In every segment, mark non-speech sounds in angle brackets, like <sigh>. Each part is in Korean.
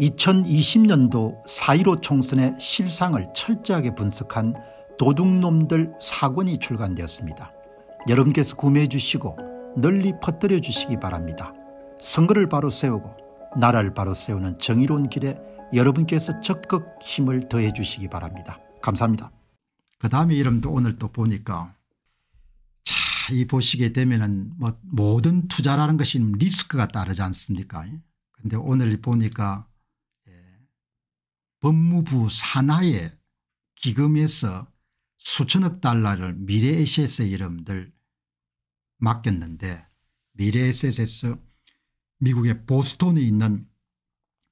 2020년도 4.15 총선의 실상을 철저하게 분석한 도둑놈들 사권이 출간되었습니다. 여러분께서 구매해 주시고 널리 퍼뜨려 주시기 바랍니다. 선거를 바로 세우고 나라를 바로 세우는 정의로운 길에 여러분께서 적극 힘을 더해 주시기 바랍니다. 감사합니다. 그 다음에 이름도 오늘 또 보니까 자이 보시게 되면은 뭐 모든 투자라는 것이 리스크가 따르지 않습니까? 근데 오늘 보니까 법무부 산하의 기금에서 수천억 달러를 미래에셋의 이름들 맡겼는데 미래에셋에서 미국의 보스톤에 있는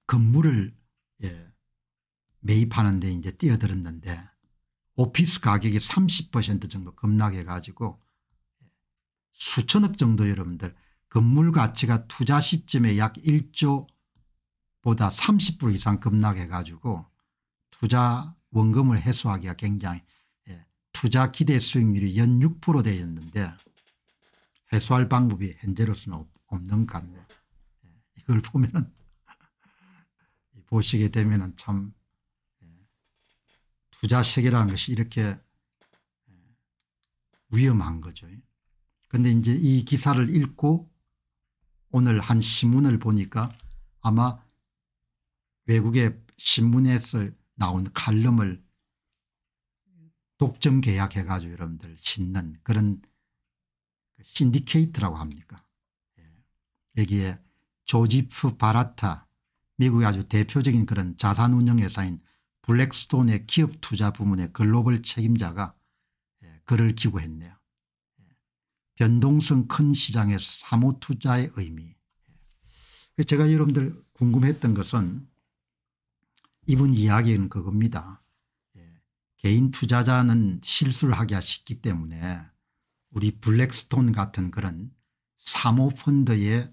건물을 예, 매입하는 데 이제 뛰어들었는데 오피스 가격이 30% 정도 급락해 가지고 예, 수천억 정도 여러분들 건물 가치가 투자 시점에 약 1조 보다 30% 이상 급락해 가지고 투자 원금을 해소하기가 굉장히 예, 투자 기대 수익률이 연 6% 되었는데 해소할 방법이 현재로서는 없는 것 같네요. 예, 이걸 보면은 <laughs> 보시게 되면은 참 예, 투자 세계라는 것이 이렇게 예, 위험한 거죠. 그런데 이제 이 기사를 읽고 오늘 한 신문을 보니까 아마 외국의 신문에서 나온 칼럼을 독점 계약해 가지고 여러분들 신는 그런 그 신디케이트라고 합니까 예. 여기에 조지프 바라타 미국의 아주 대표적인 그런 자산운용회사인 블랙스톤의 기업 투자 부문의 글로벌 책임자가 예. 글을 기고했네요. 예. 변동성 큰 시장에서 사모투자의 의미 예. 제가 여러분들 궁금했던 것은 이분 이야기는 그겁니다. 예, 개인 투자자는 실수를 하기가 쉽기 때문에 우리 블랙스톤 같은 그런 사모펀드에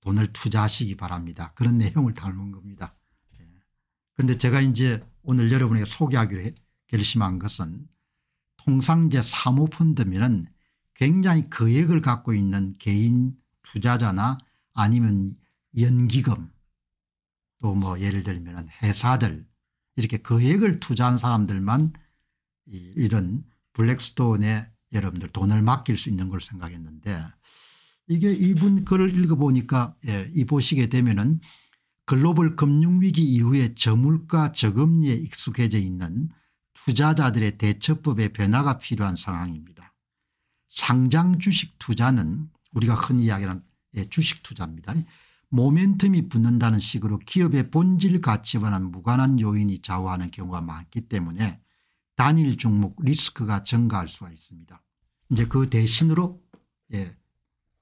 돈을 투자하시기 바랍니다. 그런 내용을 닮은 겁니다. 그런데 예, 제가 이제 오늘 여러분에게 소개하기로 결심한 것은 통상제 사모펀드면 굉장히 거액을 갖고 있는 개인 투자자나 아니면 연기금 또뭐 예를 들면 회사들 이렇게 거액을 그 투자한 사람들만 이런 블랙스톤에 여러분들 돈을 맡길 수 있는 걸 생각했는데 이게 이분 글을 읽어보니까 예, 이 보시게 되면은 글로벌 금융위기 이후에 저물가 저금리에 익숙해져 있는 투자자들의 대처법의 변화가 필요한 상황입니다. 상장 주식 투자는 우리가 흔히 이야기하는 예, 주식 투자입니다. 모멘텀이 붙는다는 식으로 기업의 본질 가치와는 무관한 요인이 좌우하는 경우가 많기 때문에 단일 종목 리스크가 증가할 수가 있습니다. 이제 그 대신으로 예,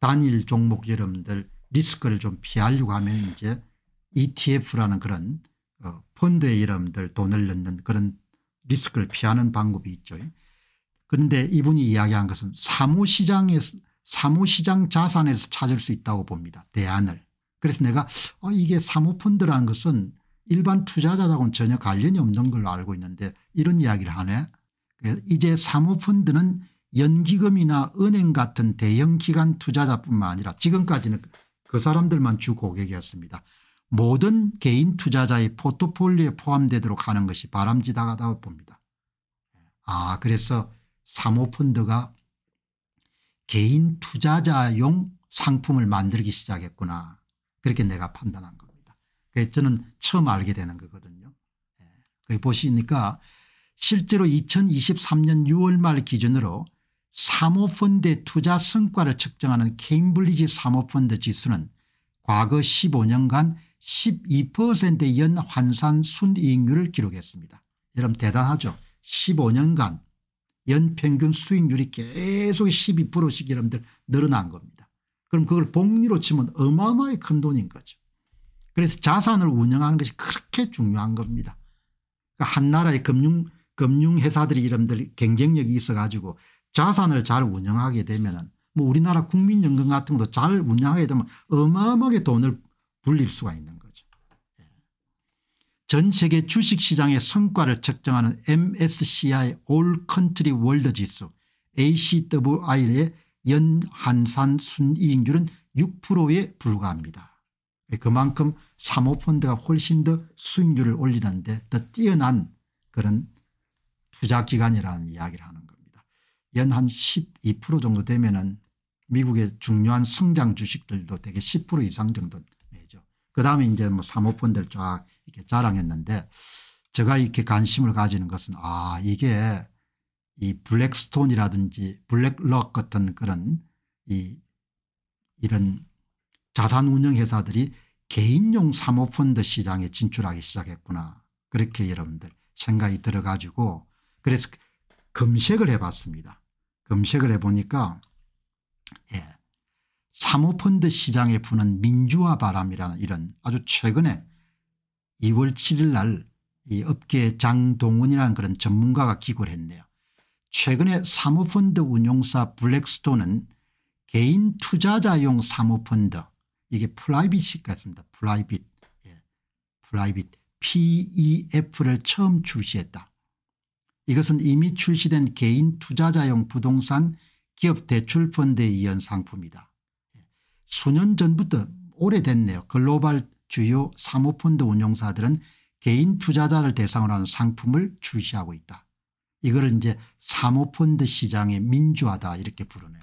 단일 종목 여러분들 리스크를 좀 피하려고 하면 이제 ETF라는 그런 어, 펀드에 여러분들 돈을 넣는 그런 리스크를 피하는 방법이 있죠. 그런데 이분이 이야기한 것은 사무시장에서 사무시장 자산에서 찾을 수 있다고 봅니다. 대안을. 그래서 내가 어 이게 사모펀드라는 것은 일반 투자자하고는 전혀 관련이 없는 걸로 알고 있는데 이런 이야기를 하네. 이제 사모펀드는 연기금이나 은행 같은 대형기관 투자자뿐만 아니라 지금까지는 그 사람들만 주 고객이었습니다. 모든 개인 투자자의 포트폴리오에 포함되도록 하는 것이 바람직하다고 봅니다. 아 그래서 사모펀드가 개인 투자자용 상품을 만들기 시작했구나. 그렇게 내가 판단한 겁니다. 그게 저는 처음 알게 되는 거거든요. 예. 거기 보시니까 실제로 2023년 6월 말 기준으로 사모펀드의 투자 성과를 측정하는 케임블리지 사모펀드 지수는 과거 15년간 12%의 연 환산 순이익률을 기록했습니다. 여러분 대단하죠. 15년간 연평균 수익률이 계속 12%씩 여러분들 늘어난 겁니다. 그럼 그걸 복리로 치면 어마어마히 큰 돈인 거죠. 그래서 자산을 운영하는 것이 그렇게 중요한 겁니다. 그러니까 한 나라의 금융, 금융회사들이 이름들 경쟁력이 있어 가지고 자산을 잘 운영하게 되면뭐 우리나라 국민연금 같은 것도 잘 운영하게 되면 어마어마하게 돈을 불릴 수가 있는 거죠. 예. 전 세계 주식시장의 성과를 측정하는 MSCI 올 컨트리 월드 지수 ACWI의 연한산 순이익률은 6%에 불과합니다. 그만큼 사모펀드가 훨씬 더 수익률을 올리는데 더 뛰어난 그런 투자기관이라는 이야기를 하는 겁니다. 연 한 12% 정도 되면 은 미국의 중요한 성장 주식들도 되게 10% 이상 정도 내죠. 그다음에 이제 뭐 사모펀드를 쫙 이렇게 자랑했는데 제가 이렇게 관심을 가지는 것은 아 이게 이 블랙스톤이라든지 블랙럭 같은 그런 이 이런 자산 운영 회사들이 개인용 사모펀드 시장에 진출하기 시작했구나. 그렇게 여러분들 생각이 들어가지고 그래서 검색을 해봤습니다. 검색을 해보니까 예. 사모펀드 시장에 부는 민주화 바람이라는 이런 아주 최근에 2월 7일 날 이 업계 장동훈이라는 그런 전문가가 기고를 했네요. 최근에 사모펀드 운용사 블랙스톤은 개인 투자자용 사모펀드 이게 플라이빗이 같습니다. 플라이빗 예. 프라이빗. PEF를 처음 출시했다. 이것은 이미 출시된 개인 투자자용 부동산 기업 대출 펀드에 이은 상품이다. 예. 수년 전부터 오래됐네요. 글로벌 주요 사모펀드 운용사들은 개인 투자자를 대상으로 하는 상품을 출시하고 있다. 이거를 이제 사모펀드 시장의 민주화다 이렇게 부르네요.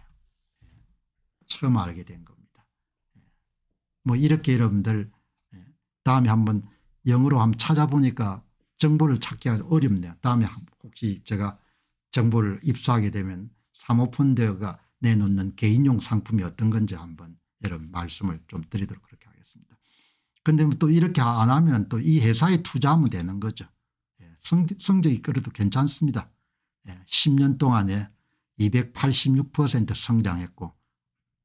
처음 알게 된 겁니다. 예. 뭐 이렇게 여러분들 예. 다음에 한번 영어로 한번 찾아보니까 정보를 찾기가 어렵네요. 다음에 혹시 제가 정보를 입수하게 되면 사모펀드가 내놓는 개인용 상품이 어떤 건지 한번 여러분 말씀을 좀 드리도록 그렇게 하겠습니다. 그런데또 뭐 이렇게 안 하면 또 이 회사에 투자하면 되는 거죠. 성적이 끌어도 괜찮습니다. 10년 예, 동안에 286% 성장했고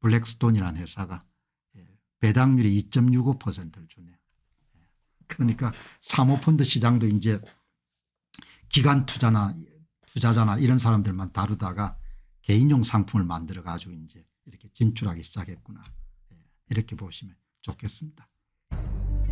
블랙스톤이라는 회사가 예, 배당률이 2.65%를 주네요. 예, 그러니까 사모펀드 시장도 이제 기관 투자나 투자자나 이런 사람들만 다루다가 개인용 상품을 만들어 가지고 이제 이렇게 진출하기 시작했구나. 이렇게 보시면 좋겠습니다.